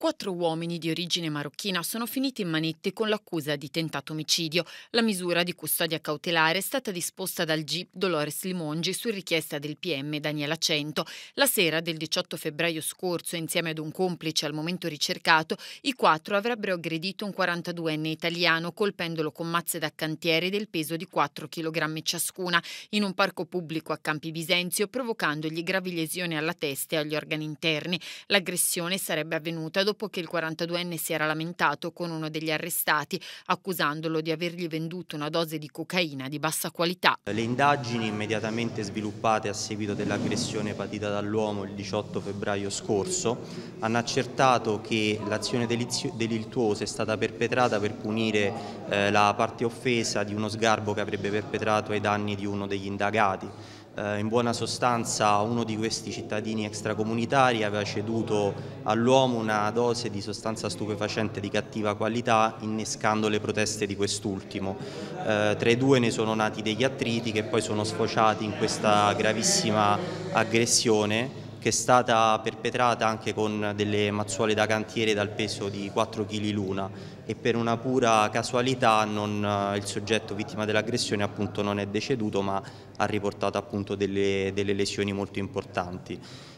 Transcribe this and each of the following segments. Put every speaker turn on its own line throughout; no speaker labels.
Quattro uomini di origine marocchina sono finiti in manette con l'accusa di tentato omicidio. La misura di custodia cautelare è stata disposta dal GIP Dolores Limongi su richiesta del PM Daniela Cento. La sera del 18 febbraio scorso, insieme ad un complice al momento ricercato, i quattro avrebbero aggredito un 42enne italiano colpendolo con mazze da cantiere del peso di 4 kg ciascuna in un parco pubblico a Campi Bisenzio, provocandogli gravi lesioni alla testa e agli organi interni. L'aggressione sarebbe avvenuta dopo dopo che il 42enne si era lamentato con uno degli arrestati accusandolo di avergli venduto una dose di cocaina di bassa qualità.
Le indagini immediatamente sviluppate a seguito dell'aggressione patita dall'uomo il 18 febbraio scorso hanno accertato che l'azione delittuosa è stata perpetrata per punire eh, la parte offesa di uno sgarbo che avrebbe perpetrato ai danni di uno degli indagati. Eh, in buona sostanza uno di questi cittadini extracomunitari aveva ceduto all'uomo una dose di sostanza stupefacente di cattiva qualità innescando le proteste di quest'ultimo. Eh, tra i due ne sono nati degli attriti che poi sono sfociati in questa gravissima aggressione che è stata perpetrata anche con delle mazzuole da cantiere dal peso di 4 kg l'una e per una pura casualità non, eh, il soggetto vittima dell'aggressione appunto non è deceduto ma ha riportato appunto delle, delle lesioni molto importanti.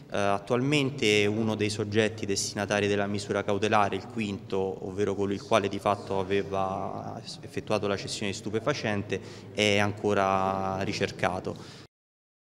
Eh, attualmente uno dei soggetti destinatari della misura cautelare, il quinto, ovvero colui il quale di fatto aveva effettuato la cessione di stupefacente, è ancora ricercato.